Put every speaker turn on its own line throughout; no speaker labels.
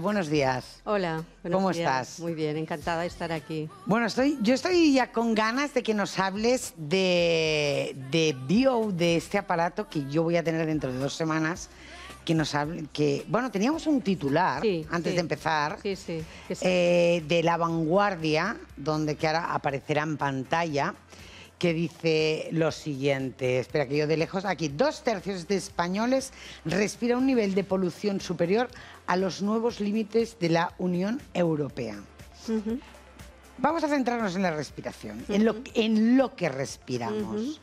Buenos días. Hola, ¿cómo estás? Muy bien, encantada de estar aquí.
Bueno, estoy, yo estoy ya con ganas de que nos hables de, de Bio, de este aparato que yo voy a tener dentro de dos semanas. Que nos hable, que bueno, teníamos un titular antes de empezar eh, de la vanguardia, donde que ahora aparecerá en pantalla, que dice lo siguiente, espera que yo de lejos, aquí, dos tercios de españoles respira un nivel de polución superior a los nuevos límites de la Unión Europea. Vamos a centrarnos en la respiración, en, lo, que respiramos.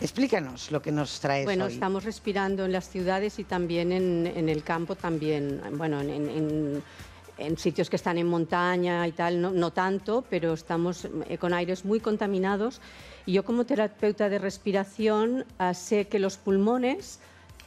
Explícanos lo que nos trae. Bueno, estamos
respirando en las ciudades y también en, el campo, también, bueno, en, sitios que están en montaña y tal, no, no tanto, pero estamos eh, con aires muy contaminados. Y yo como terapeuta de respiración ah, sé que los pulmones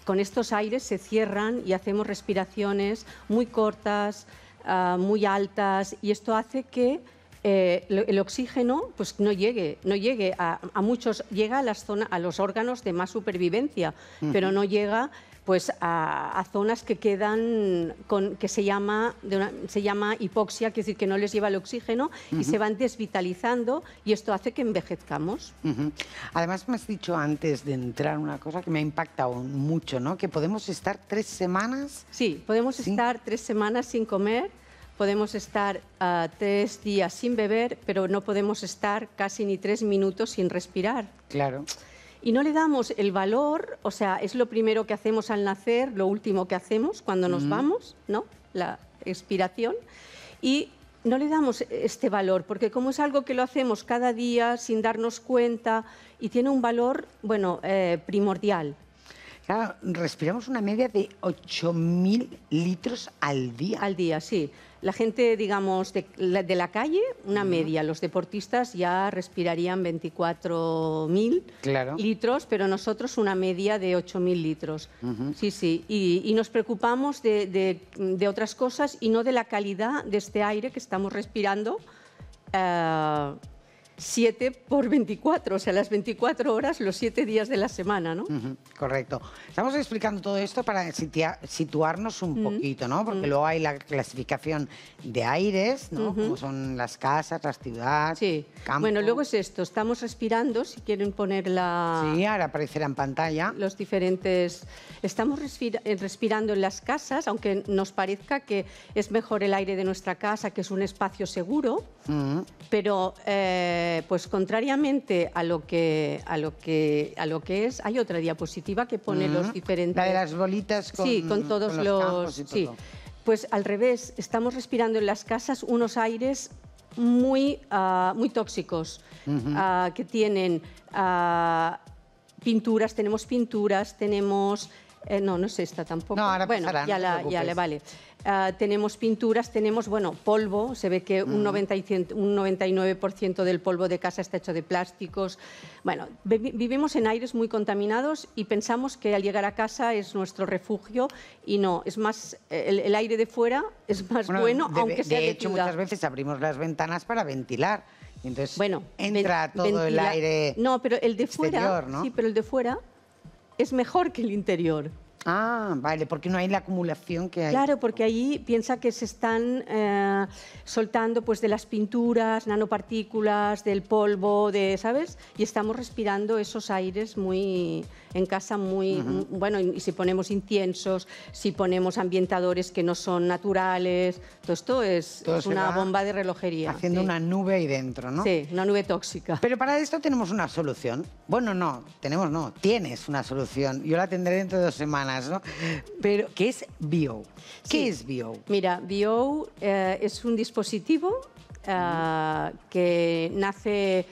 con estos aires se cierran y hacemos respiraciones muy cortas, ah, muy altas, y esto hace que eh, el oxígeno pues no llegue, no llegue a, muchos, llega a las zona a los órganos de más supervivencia, pero no llega pues a, zonas que quedan con, que se llama, se llama hipoxia, que es decir, que no les lleva el oxígeno y se van desvitalizando y esto hace que envejezcamos.
Además me has dicho antes de entrar una cosa que me ha impactado mucho, ¿no? Que podemos estar tres semanas.
Sí, podemos estar tres semanas sin comer. Podemos estar ah, tres días sin beber, pero no podemos estar casi ni tres minutos sin respirar. Claro y no le damos el valor, o sea, es lo primero que hacemos al nacer, lo último que hacemos cuando nos mm. vamos, ¿no? La expiración. Y no le damos este valor, porque como es algo que lo hacemos cada día sin darnos cuenta y tiene un valor, bueno, eh, primordial. Claro, respiramos una media de 8.000 litros al día. Al día, sí. La gente, digamos, de, la calle, una media. Los deportistas ya respirarían 24.000 litros, pero nosotros una media de 8.000 litros. Sí, sí. Y, nos preocupamos de, otras cosas y no de la calidad de este aire que estamos respirando. Eh, 7 por 24, o sea, las 24 horas, los 7 días de la semana, ¿no? correcto.
Estamos explicando todo esto para situarnos un poquito, ¿no? Porque luego hay la clasificación de aires, ¿no? Como son las casas, las ciudades, sí. Bueno, luego
es esto, estamos respirando, si quieren poner la... Sí, ahora aparecerá en pantalla. Los diferentes... Estamos eh, respirando en las casas, aunque nos parezca que es mejor el aire de nuestra casa, que es un espacio seguro, pero... Eh, eh, pues contrariamente a lo, que, a, lo que, a lo que es, hay otra diapositiva que pone los diferentes... La de las bolitas con, sí, con todos los... sí. Pues al revés, estamos respirando en las casas unos aires muy, ah, muy tóxicos, ah, que tienen ah, pinturas, tenemos pinturas, tenemos eh, no, no es esta tampoco. bueno, ya, ya, le vale. Ah, tenemos pinturas, tenemos, bueno, polvo. Se ve que un, 90 mm. un 99% del polvo de casa está hecho de plásticos. Bueno, vivimos en aires muy contaminados y pensamos que al llegar a casa es nuestro refugio y no, es más, eh, el, aire de fuera es más bueno, aunque sea de, de hecho, muchas
veces abrimos las ventanas para ventilar. Entonces bueno, entra todo el aire.
No, pero el de fuera, ¿no? sí, pero el de fuera
es mejor que el interior. Ah, vale, porque no hay la acumulación que hay. Claro,
porque allí piensa que se están eh, soltando pues de las pinturas, nanopartículas, del polvo, de, ¿sabes? Y estamos respirando esos aires muy en casa muy bueno, y si ponemos inciensos, si ponemos ambientadores que no son naturales, todo esto es, una bomba de relojería. Haciendo una
nube ahí dentro, ¿no? Sí, una nube tóxica. Pero para esto tenemos una solución. Bueno, no, tenemos no, tienes una solución. Yo la tendré dentro de dos semanas pero, ¿qué es Bio, ¿Qué es
Mira, Bio eh, es un dispositivo eh, que nace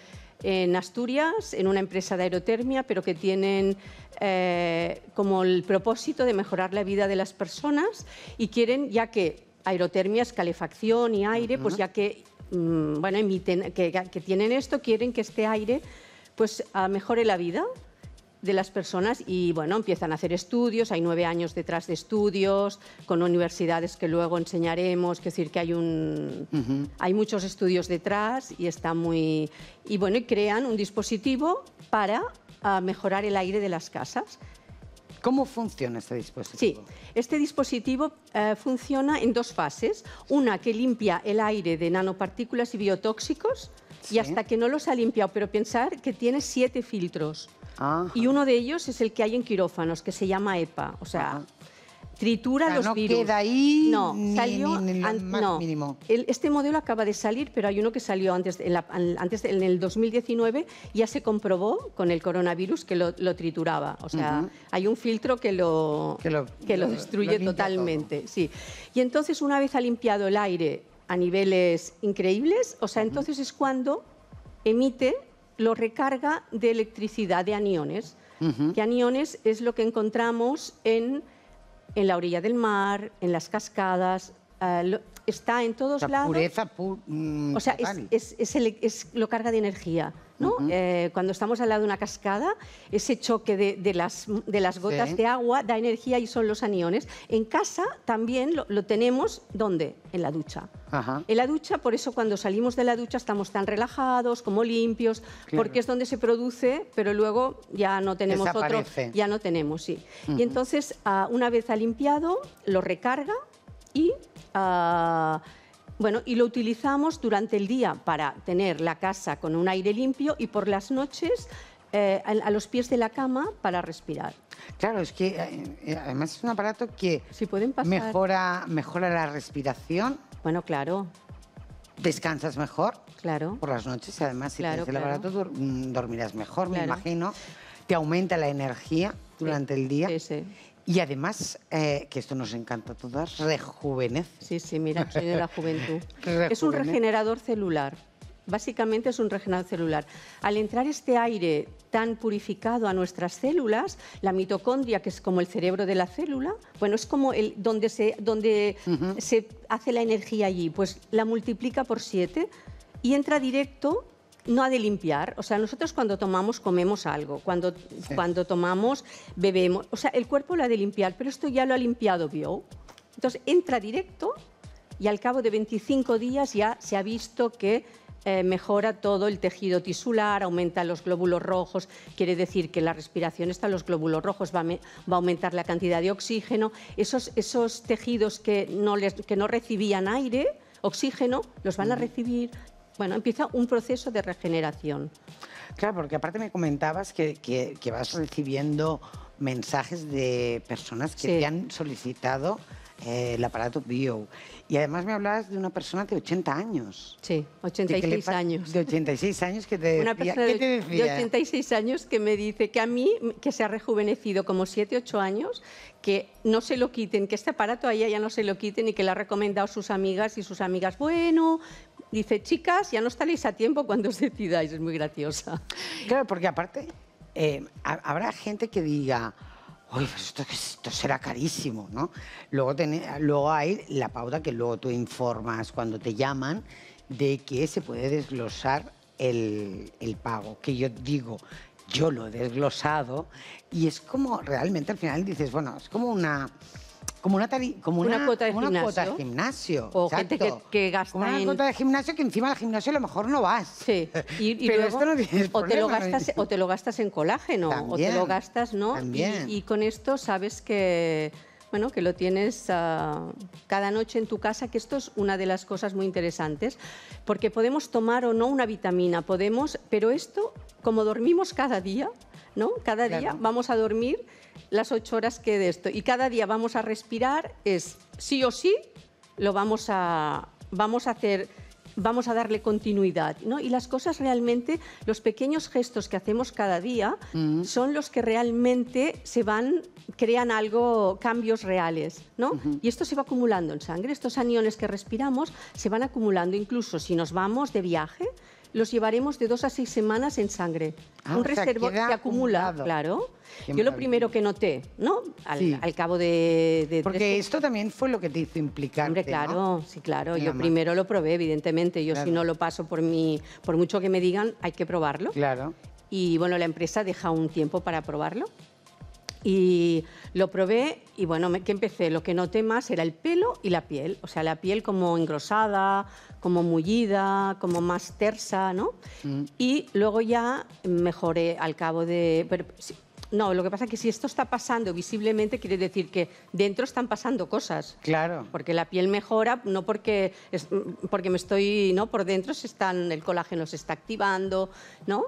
en Asturias, en una empresa de aerotermia, pero que tienen eh, como el propósito de mejorar la vida de las personas y quieren, ya que aerotermia es calefacción y aire, pues ya que, mm, bueno, emiten, que, que, tienen esto, quieren que este aire pues ah, mejore la vida de las personas y bueno, empiezan a hacer estudios, hay nueve años detrás de estudios, con universidades que luego enseñaremos, es decir, que hay un hay muchos estudios detrás y está muy y bueno, y crean un dispositivo para ah, mejorar el aire de las casas. ¿Cómo funciona este dispositivo? Sí, este dispositivo eh, funciona en dos fases. Una que limpia el aire de nanopartículas y biotóxicos y hasta que no los ha limpiado, pero pensar que tiene siete filtros. Y uno de ellos es el que hay en quirófanos, que se llama EPA. O sea, tritura los virus. No queda ahí no, salió el no. mínimo. este modelo acaba de salir, pero hay uno que salió antes, en, el 2019, ya se comprobó con el coronavirus que lo, trituraba. O sea, hay un filtro que lo, que lo, destruye totalmente. Sí. Y entonces, una vez ha limpiado el aire a niveles increíbles, o sea, entonces es cuando emite lo recarga de electricidad de aniones, que aniones es lo que encontramos en, en la orilla del mar, en las cascadas, eh, está en todos la lados. Pureza
mm, o sea,
es, es, lo carga de energía. ¿no? Eh, cuando estamos al lado de una cascada, ese choque de, las, de las, gotas de agua da energía y son los aniones. En casa también lo, tenemos, ¿dónde? En la ducha. En la ducha, por eso cuando salimos de la ducha estamos tan relajados, como limpios, porque es donde se produce, pero luego ya no tenemos otro. Ya no tenemos, sí. Y entonces, ah, una vez ha limpiado, lo recarga y bueno, y lo utilizamos durante el día para tener la casa con un aire limpio y por las noches eh, a, los pies de la cama para respirar.
Claro, es que eh, eh, además es un aparato que Mejora, mejora la respiración. Bueno, claro. Descansas mejor. Claro. Por las noches, y además, si tienes el aparato mm, dormirás mejor, me imagino. Te aumenta la energía durante el día. Sí, sí. Y además, eh, que esto nos encanta a todas, rejuvenece. Sí, sí, mira, soy de la juventud.
es un regenerador celular. Básicamente es un regenerador celular. Al entrar este aire tan purificado a nuestras células, la mitocondria, que es como el cerebro de la célula, bueno, es como el, donde, se, donde se hace la energía allí, pues la multiplica por siete y entra directo no ha de limpiar. O sea, nosotros cuando tomamos comemos algo, cuando, cuando tomamos bebemos. O sea, el cuerpo lo ha de limpiar, pero esto ya lo ha limpiado Bio. Entonces entra directo y al cabo de 25 días ya se ha visto que eh, mejora todo el tejido tisular, aumenta los glóbulos rojos, quiere decir que la respiración está en los glóbulos rojos, va a, aumentar la cantidad de oxígeno. Esos, esos tejidos que no, les, que no recibían aire, oxígeno, los van a recibir, bueno, empieza un proceso de regeneración.
Claro, porque aparte me comentabas que, vas recibiendo mensajes de personas que te han solicitado eh, el aparato bio. Y además me hablabas de una persona de 80 años. Sí,
86 años. De
86 años que te ¿Qué te decía? De
86 años que me dice que a mí, que se ha rejuvenecido como 7, 8 años, que no se lo quiten, que este aparato a ella ya no se lo quiten y que le ha recomendado sus amigas y sus amigas, bueno, dice, chicas, ya no estaréis a tiempo cuando os decidáis. Es muy graciosa.
Claro, porque aparte eh, habrá gente que diga, Uy, esto, será carísimo, ¿no? Luego, luego hay la pauta que luego tú informas cuando te llaman de que se puede desglosar el pago. Que yo digo, yo lo he desglosado y es como realmente al final dices, bueno, es como una como una, como una, cuota de como gimnasio. Una cuota de gimnasio. O gente que,
que gasta como una cuota de gimnasio que encima al gimnasio a lo mejor no vas. Sí. Pero esto no tienes o, te lo gastas, o te lo gastas en colágeno, también, o te lo gastas, ¿no? También. Y, con esto sabes que... Bueno, que lo tienes ah, cada noche en tu casa, que esto es una de las cosas muy interesantes, porque podemos tomar o no una vitamina, podemos, pero esto, como dormimos cada día, ¿no? Cada día vamos a dormir las ocho horas que de esto. Y cada día vamos a respirar, es sí o sí, lo vamos a, vamos a hacer vamos a darle continuidad. ¿no? Y las cosas realmente, los pequeños gestos que hacemos cada día mm. son los que realmente se van, crean algo, cambios reales. ¿no? Y esto se va acumulando en sangre, estos aniones que respiramos se van acumulando incluso si nos vamos de viaje, los llevaremos de dos a seis semanas en sangre. Ah, un reservo que acumula, claro. Yo lo primero que noté, ¿no? Al, cabo de... Porque este- esto también fue lo que te hizo implicarte, Hombre, claro, sí, claro. Yo primero lo probé, evidentemente. Yo si no lo paso por mí, por mucho que me digan, hay que probarlo. Claro. Y bueno, la empresa deja un tiempo para probarlo. Y lo probé y bueno, que empecé, lo que noté más era el pelo y la piel, o sea, la piel como engrosada, como mullida, como más tersa, ¿no? Mm. Y luego ya mejoré al cabo de... no, lo que pasa es que si esto está pasando visiblemente, quiere decir que dentro están pasando cosas. Claro. Porque la piel mejora, no porque, es, porque me estoy, ¿no? Por dentro se están, el colágeno se está activando, ¿no?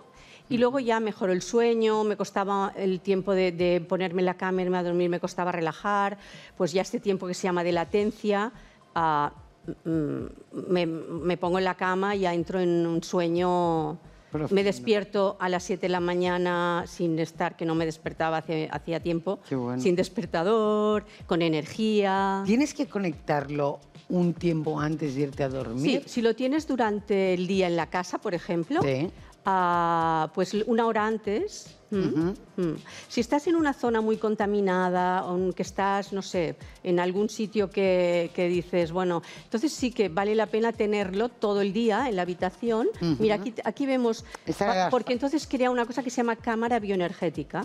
Y luego ya mejoró el sueño, me costaba el tiempo de, ponerme en la cama, irme a dormir, me costaba relajar, pues ya este tiempo que se llama de latencia, ah, mm, me, pongo en la cama, ya entro en un sueño, me despierto a las 7 de la mañana sin estar, que no me despertaba hacía tiempo, sin despertador, con energía.
Tienes que conectarlo un tiempo antes de irte a dormir. Sí,
si lo tienes durante el día en la casa, por ejemplo, sí pues una hora antes. Si estás en una zona muy contaminada, aunque estás, no sé, en algún sitio que, que, dices, bueno, entonces sí que vale la pena tenerlo todo el día en la habitación. Mira, aquí, aquí vemos, ah, porque entonces crea una cosa que se llama cámara bioenergética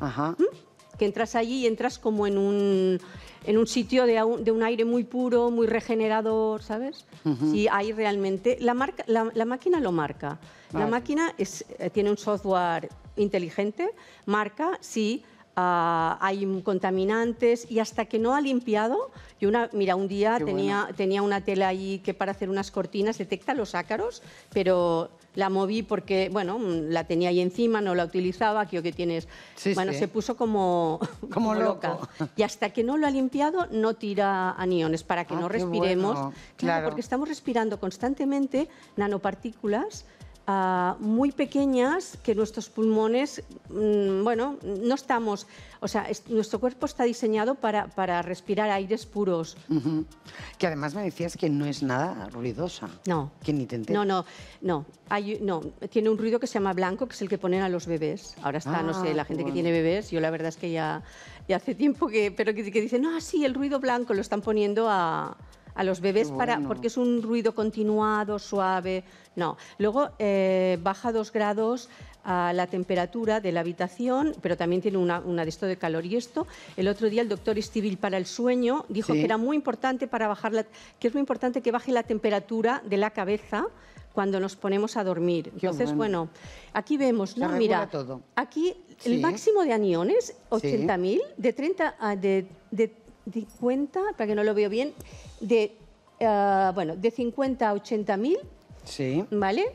que entras allí y entras como en un, en un sitio de, un aire muy puro, muy regenerador, ¿sabes? Y ahí realmente... La, marca, la, máquina lo marca. La máquina es, eh, tiene un software inteligente, marca, si ah, hay contaminantes y hasta que no ha limpiado, y una, mira, un día tenía, tenía una tela ahí que para hacer unas cortinas detecta los ácaros, pero la moví porque, bueno, la tenía ahí encima, no la utilizaba, aquí que tienes... bueno, se puso como, como, loca. Y hasta que no lo ha limpiado, no tira aniones para que ah, no respiremos. claro, porque estamos respirando constantemente nanopartículas Ah, muy pequeñas que nuestros pulmones, mm, bueno, no estamos, o sea, nuestro cuerpo está diseñado para, respirar aires puros.
Que además me decías que no es
nada ruidosa. No. Que ni te No, no, no, hay, no. Tiene un ruido que se llama blanco, que es el que ponen a los bebés. Ahora está, no sé, ah, la gente que tiene bebés, yo la verdad es que ya, hace tiempo que, pero que, que dicen, no, sí, el ruido blanco lo están poniendo a a los bebés para, porque es un ruido continuado, suave. No. Luego eh, baja dos grados a la temperatura de la habitación, pero también tiene una, una, de de calor. Y esto, el otro día el doctor Estibil para el sueño dijo que era muy importante para bajar la, que es muy importante que baje la temperatura de la cabeza cuando nos ponemos a dormir. Entonces, bueno. aquí vemos, ¿no? Mira, aquí el máximo de aniones, 80.000, de 30 ah, de, de, de, para que no lo veo bien, de, ah, bueno, de 50 a 80 mil. ¿Vale?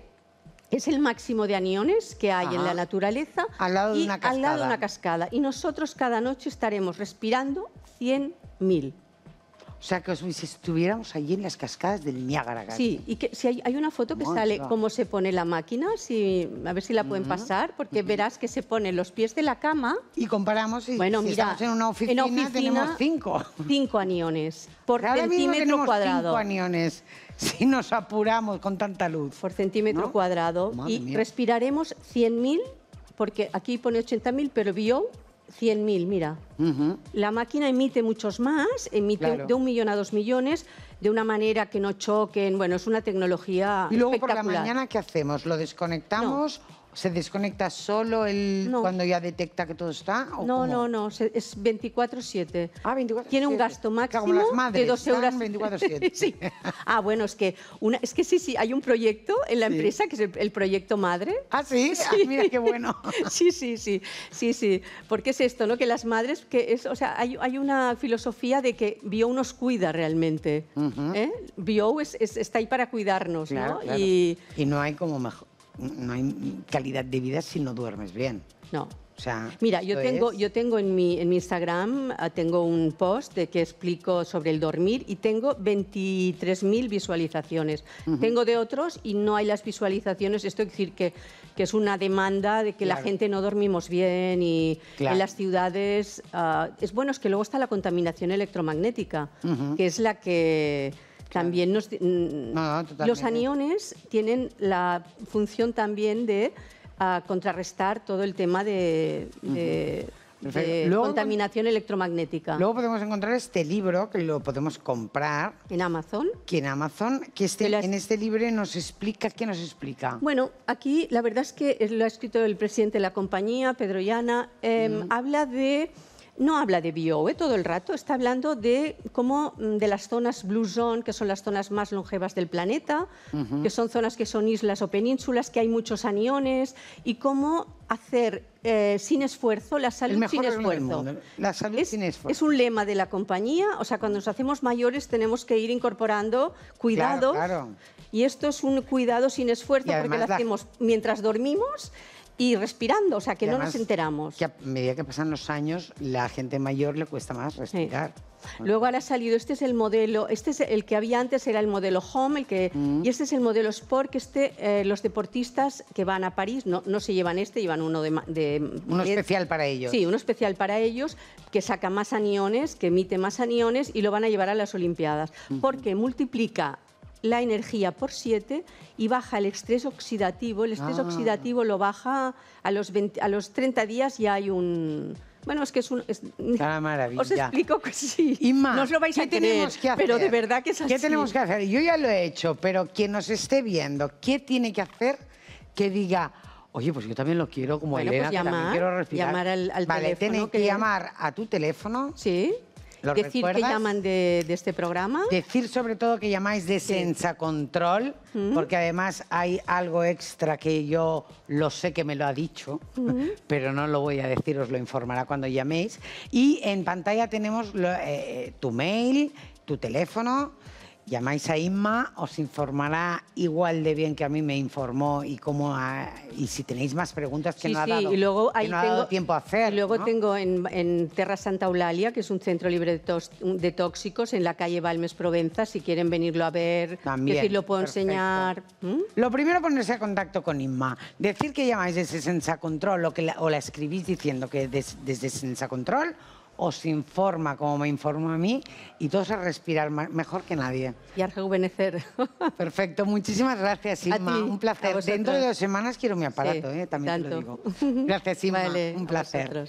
Es el máximo de aniones que hay en la naturaleza.
Al lado, de una cascada. de una
cascada. Y nosotros cada noche estaremos respirando
100.000. O sea, que si estuviéramos allí en las cascadas del Niágara. Sí,
y que si hay, una foto que sale cómo se pone la máquina, si, a ver si la pueden pasar, porque verás que se pone los pies de la cama. Y comparamos y bueno, mira, estamos en una, oficina, tenemos cinco. Cinco aniones por Ahora centímetro mismo tenemos cuadrado. Cinco aniones. Si nos apuramos con tanta luz. Por centímetro cuadrado. y respiraremos 100.000, porque aquí pone 80.000, pero vio 100.000, mira. La máquina emite muchos más, emite de un millón a dos millones, de una manera que no choquen. Bueno, es una tecnología. Y luego por la mañana,
¿qué hacemos? ¿Lo desconectamos? ¿Se
desconecta solo el, cuando ya detecta que todo está? no, no, no, es 24-7. Ah, Tiene un gasto máximo de dos horas 24-7. Ah, bueno, es que, una, es que sí, sí, hay un proyecto en la empresa que es el, proyecto madre. Ah, sí, ah, mira qué bueno. sí, sí, sí, sí, sí. Porque es esto, ¿no? Que las madres, que es, o sea, hay, una filosofía de que Bio nos cuida realmente. ¿eh? Bio está ahí para cuidarnos, ¿no? y
no hay como mejor no hay calidad de vida si no duermes bien. No. O sea, Mira, yo tengo,
yo tengo en mi, Instagram ah, tengo un post de que explico sobre el dormir y tengo 23.000 visualizaciones. Tengo de otros y no hay las visualizaciones. Esto quiere decir que, que es una demanda de que la gente no dormimos bien y en las ciudades... Ah, es bueno, es que luego está la contaminación electromagnética, que es la que también mm, ah, los aniones tienen la función también de ah, contrarrestar todo el tema de, contaminación electromagnética. Luego
podemos encontrar este libro que lo podemos comprar en Amazon. en Amazon, que este, en este libro nos explica qué nos explica.
Bueno, aquí la verdad es que lo ha escrito el presidente de la compañía, Pedro Llana, em, habla de no habla de bio, ¿eh? todo el rato, está hablando de cómo mm, de las zonas Blue Zone, que son las zonas más longevas del planeta, que son zonas que son islas o penínsulas, que hay muchos aniones, y cómo hacer eh, sin esfuerzo la salud, sin esfuerzo. la salud es, un lema de la compañía, o sea, cuando nos hacemos mayores tenemos que ir incorporando cuidado Y esto es un cuidado sin esfuerzo porque lo hacemos mientras dormimos y respirando, o sea, que no nos
enteramos. Que a medida que pasan los años, la gente mayor le cuesta más respirar.
Luego ahora ha salido, este es el modelo, este es el que había antes, era el modelo home, el que, mm. y este es el modelo sport, que este, eh, los deportistas que van a París no, se llevan este, llevan uno de... uno especial para ellos. Sí, uno especial para ellos, que saca más aniones, que emite más aniones y lo van a llevar a las Olimpiadas, porque multiplica la energía por 7 y baja el estrés oxidativo. El estrés ah. oxidativo lo baja a los, a los 30 días ya hay un... Bueno, es que es un. Es, ah, maravilla. Os explico que sí. Inma, no os lo vais a creer, que hacer? pero de verdad que es así. ¿Qué tenemos que
hacer? Yo ya lo he hecho, pero quien nos esté viendo, ¿qué tiene que hacer que diga, oye, pues yo también lo quiero como Elena, pues que también quiero respirar? Llamar al, teléfono. Vale, que llamar a tu teléfono. Sí decir que llaman
de, este programa.
Decir sobre todo que llamáis de Sensacontrol, Control, mm. porque además hay algo extra que yo lo sé que me lo ha dicho, mm. pero no lo voy a decir, os lo informará cuando llaméis. Y en pantalla tenemos eh, tu mail, tu teléfono llamáis a Inma, os informará igual de bien que a mí me informó y cómo y si tenéis más preguntas que no ha dado, y luego tengo,
tiempo a hacer. luego tengo en, en, Terra Santa Eulalia, que es un centro libre de, de, tóxicos en la calle Balmes Provenza, si quieren venirlo a ver, También, decir, lo puedo enseñar.
Lo primero ponerse en contacto con Inma, decir que llamáis desde Sensa Control o, que la, escribís diciendo que desde Sensa Control os informa como me informa a mí y todos a respirar mejor que nadie.
Y a rejuvenecer.
Perfecto, muchísimas gracias, un placer. Dentro de dos semanas quiero mi aparato, ¿eh? también te lo digo. Gracias, Sima. un placer.